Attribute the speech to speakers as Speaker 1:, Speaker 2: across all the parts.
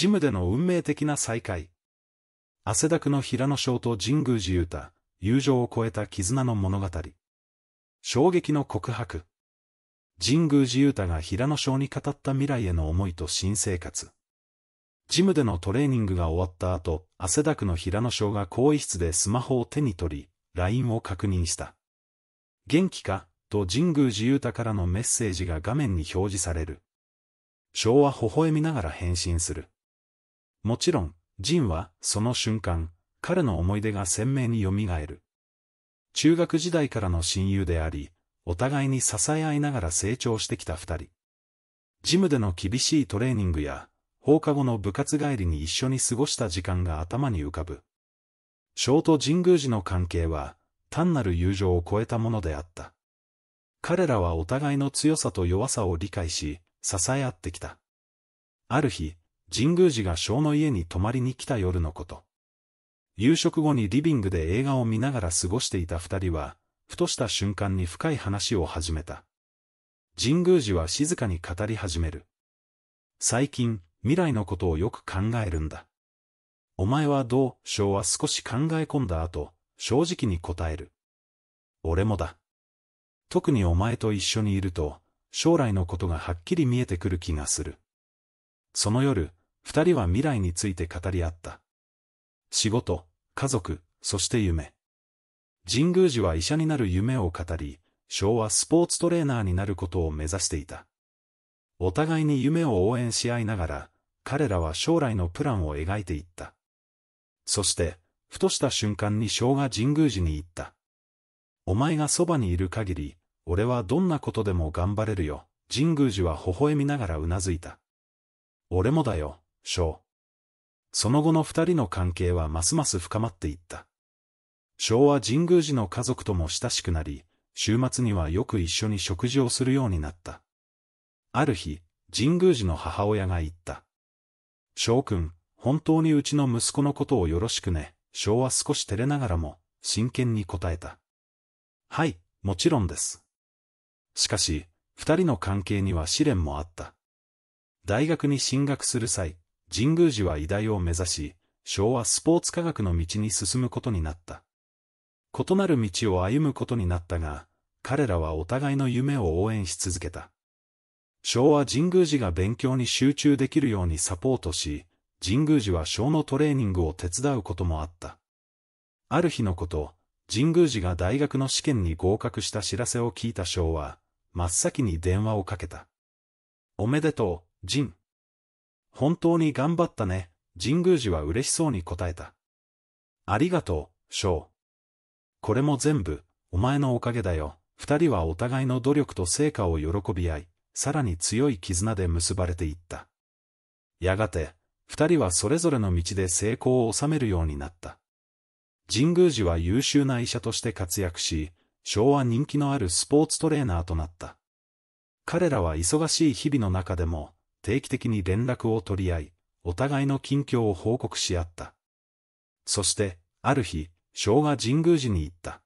Speaker 1: ジムでの運命的な再会。汗だくの平野翔と神宮寺勇太、友情を超えた絆の物語。衝撃の告白。神宮寺勇太が平野翔に語った未来への思いと新生活。ジムでのトレーニングが終わった後、汗だくの平野翔が更衣室でスマホを手に取り、LINE を確認した。元気かと神宮寺勇太からのメッセージが画面に表示される。昭は微笑みながら返信する。もちろん、ジンは、その瞬間、彼の思い出が鮮明によみがえる。中学時代からの親友であり、お互いに支え合いながら成長してきた二人。ジムでの厳しいトレーニングや、放課後の部活帰りに一緒に過ごした時間が頭に浮かぶ。ーと神宮寺の関係は、単なる友情を超えたものであった。彼らはお互いの強さと弱さを理解し、支え合ってきた。ある日、神宮寺が小の家に泊まりに来た夜のこと。夕食後にリビングで映画を見ながら過ごしていた二人は、ふとした瞬間に深い話を始めた。神宮寺は静かに語り始める。最近、未来のことをよく考えるんだ。お前はどう、昭は少し考え込んだ後、正直に答える。俺もだ。特にお前と一緒にいると、将来のことがはっきり見えてくる気がする。その夜、二人は未来について語り合った。仕事、家族、そして夢。神宮寺は医者になる夢を語り、昭和スポーツトレーナーになることを目指していた。お互いに夢を応援し合いながら、彼らは将来のプランを描いていった。そして、ふとした瞬間に昭が神宮寺に行った。お前がそばにいる限り、俺はどんなことでも頑張れるよ。神宮寺は微笑みながらうなずいた。俺もだよ。翔。その後の二人の関係はますます深まっていった。昭は神宮寺の家族とも親しくなり、週末にはよく一緒に食事をするようになった。ある日、神宮寺の母親が言った。翔くん、本当にうちの息子のことをよろしくね。翔は少し照れながらも、真剣に答えた。はい、もちろんです。しかし、二人の関係には試練もあった。大学に進学する際、神宮寺は偉大を目指し、昭和スポーツ科学の道に進むことになった。異なる道を歩むことになったが、彼らはお互いの夢を応援し続けた。昭和神宮寺が勉強に集中できるようにサポートし、神宮寺は小のトレーニングを手伝うこともあった。ある日のこと、神宮寺が大学の試験に合格した知らせを聞いた昭和、真っ先に電話をかけた。おめでとう、神。本当に頑張ったね、神宮寺は嬉しそうに答えた。ありがとう、翔。これも全部、お前のおかげだよ。二人はお互いの努力と成果を喜び合い、さらに強い絆で結ばれていった。やがて、二人はそれぞれの道で成功を収めるようになった。神宮寺は優秀な医者として活躍し、昭和人気のあるスポーツトレーナーとなった。彼らは忙しい日々の中でも、定期的に連絡を取り合い、お互いの近況を報告し合った。そして、ある日、昭和神宮寺に行った。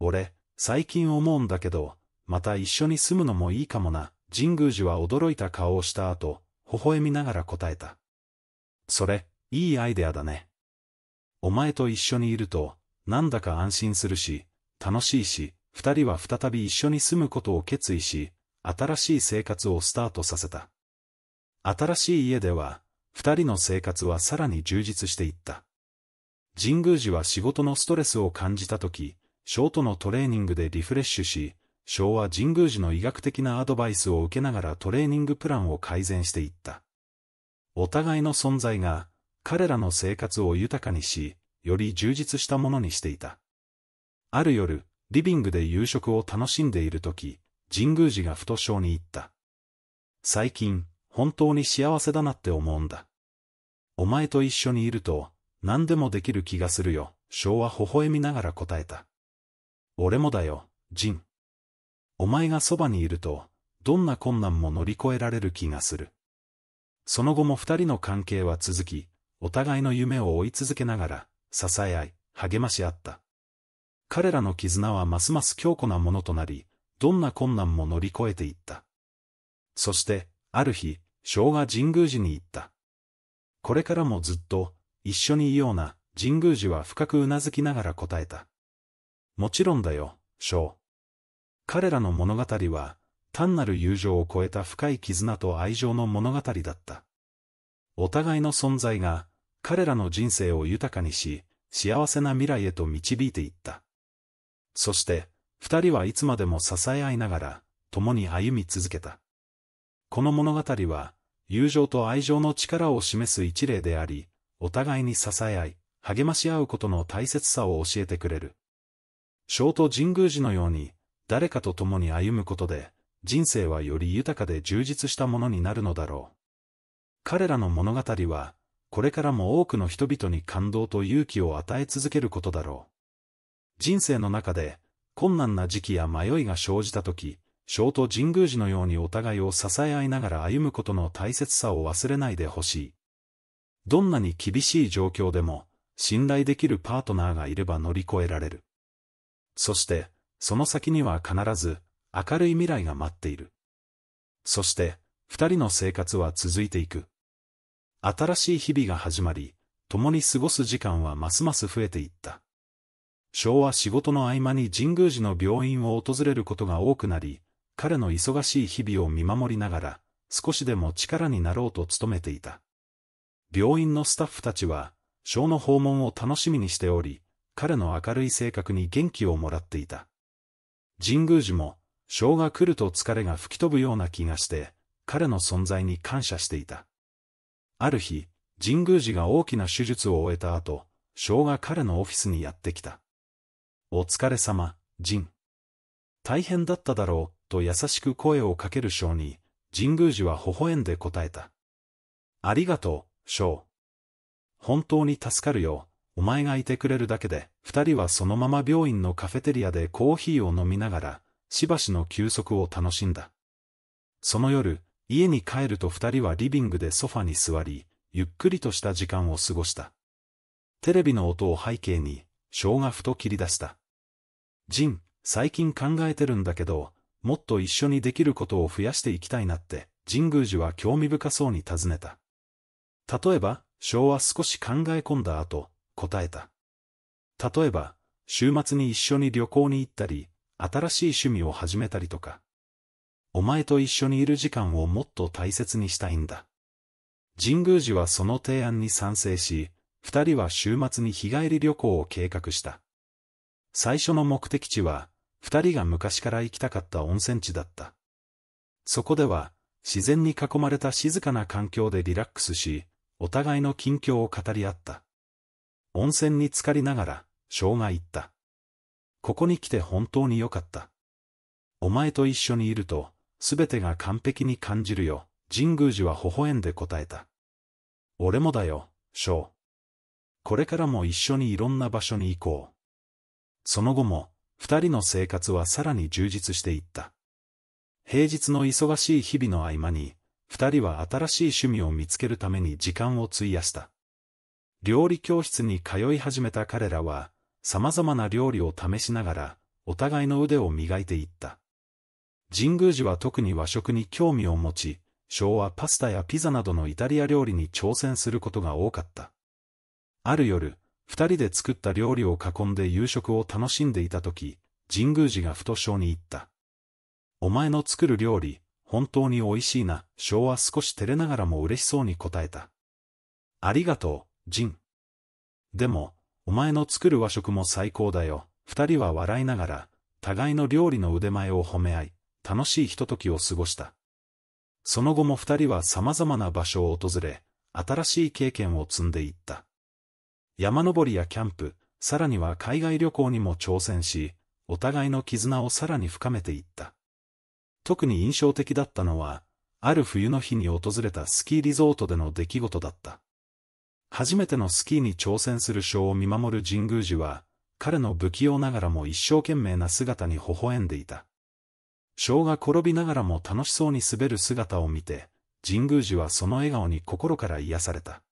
Speaker 1: 俺、最近思うんだけど、また一緒に住むのもいいかもな。神宮寺は驚いた顔をした後、微笑みながら答えた。それ、いいアイデアだね。お前と一緒にいると、なんだか安心するし、楽しいし、二人は再び一緒に住むことを決意し、新しい生活をスタートさせた。新しい家では、二人の生活はさらに充実していった。神宮寺は仕事のストレスを感じたとき、ショートのトレーニングでリフレッシュし、昭は神宮寺の医学的なアドバイスを受けながらトレーニングプランを改善していった。お互いの存在が、彼らの生活を豊かにし、より充実したものにしていた。ある夜、リビングで夕食を楽しんでいるとき、神宮寺がふと小に行った。最近、本当に幸せだなって思うんだ。お前と一緒にいると、何でもできる気がするよ、昭は微笑みながら答えた。俺もだよ、ジン。お前がそばにいると、どんな困難も乗り越えられる気がする。その後も二人の関係は続き、お互いの夢を追い続けながら、支え合い、励まし合った。彼らの絆はますます強固なものとなり、どんな困難も乗り越えていった。そして、ある日、昭和神宮寺に行った。これからもずっと、一緒にいような、神宮寺は深くうなずきながら答えた。もちろんだよ、章。彼らの物語は、単なる友情を超えた深い絆と愛情の物語だった。お互いの存在が、彼らの人生を豊かにし、幸せな未来へと導いていった。そして、二人はいつまでも支え合いながら、共に歩み続けた。この物語は、友情と愛情の力を示す一例であり、お互いに支え合い、励まし合うことの大切さを教えてくれる。小と神宮寺のように、誰かと共に歩むことで、人生はより豊かで充実したものになるのだろう。彼らの物語は、これからも多くの人々に感動と勇気を与え続けることだろう。人生の中で、困難な時期や迷いが生じたとき、小と神宮寺のようにお互いを支え合いながら歩むことの大切さを忘れないでほしい。どんなに厳しい状況でも、信頼できるパートナーがいれば乗り越えられる。そして、その先には必ず、明るい未来が待っている。そして、二人の生活は続いていく。新しい日々が始まり、共に過ごす時間はますます増えていった。昭和仕事の合間に神宮寺の病院を訪れることが多くなり、彼の忙しい日々を見守りながら、少しでも力になろうと努めていた。病院のスタッフたちは、小の訪問を楽しみにしており、彼の明るい性格に元気をもらっていた。神宮寺も、小が来ると疲れが吹き飛ぶような気がして、彼の存在に感謝していた。ある日、神宮寺が大きな手術を終えた後、小が彼のオフィスにやってきた。お疲れ様、神。大変だっただろう、と優しく声をかける章に、神宮寺は微笑んで答えた。ありがとう、章。本当に助かるよ。お前がいてくれるだけで、二人はそのまま病院のカフェテリアでコーヒーを飲みながら、しばしの休息を楽しんだ。その夜、家に帰ると二人はリビングでソファに座り、ゆっくりとした時間を過ごした。テレビの音を背景に、章がふと切り出した。ジン、最近考えてるんだけど、もっと一緒にできることを増やしていきたいなって、神宮寺は興味深そうに尋ねた。例えば、昭和少し考え込んだ後、答えた。例えば、週末に一緒に旅行に行ったり、新しい趣味を始めたりとか。お前と一緒にいる時間をもっと大切にしたいんだ。神宮寺はその提案に賛成し、二人は週末に日帰り旅行を計画した。最初の目的地は、二人が昔から行きたかった温泉地だった。そこでは、自然に囲まれた静かな環境でリラックスし、お互いの近況を語り合った。温泉に浸かりながら、生が言った。ここに来て本当に良かった。お前と一緒にいると、すべてが完璧に感じるよ。神宮寺は微笑んで答えた。俺もだよ、翔。これからも一緒にいろんな場所に行こう。その後も、二人の生活はさらに充実していった。平日の忙しい日々の合間に、二人は新しい趣味を見つけるために時間を費やした。料理教室に通い始めた彼らは、様々な料理を試しながら、お互いの腕を磨いていった。神宮寺は特に和食に興味を持ち、昭和パスタやピザなどのイタリア料理に挑戦することが多かった。ある夜、二人で作った料理を囲んで夕食を楽しんでいたとき、神宮寺がふと章に言った。お前の作る料理、本当に美味しいな、章は少し照れながらも嬉しそうに答えた。ありがとう、仁。でも、お前の作る和食も最高だよ。二人は笑いながら、互いの料理の腕前を褒め合い、楽しいひとときを過ごした。その後も二人は様々な場所を訪れ、新しい経験を積んでいった。山登りやキャンプ、さらには海外旅行にも挑戦し、お互いの絆をさらに深めていった。特に印象的だったのは、ある冬の日に訪れたスキーリゾートでの出来事だった。初めてのスキーに挑戦するショーを見守る神宮寺は、彼の不器用ながらも一生懸命な姿に微笑んでいた。ショーが転びながらも楽しそうに滑る姿を見て、神宮寺はその笑顔に心から癒された。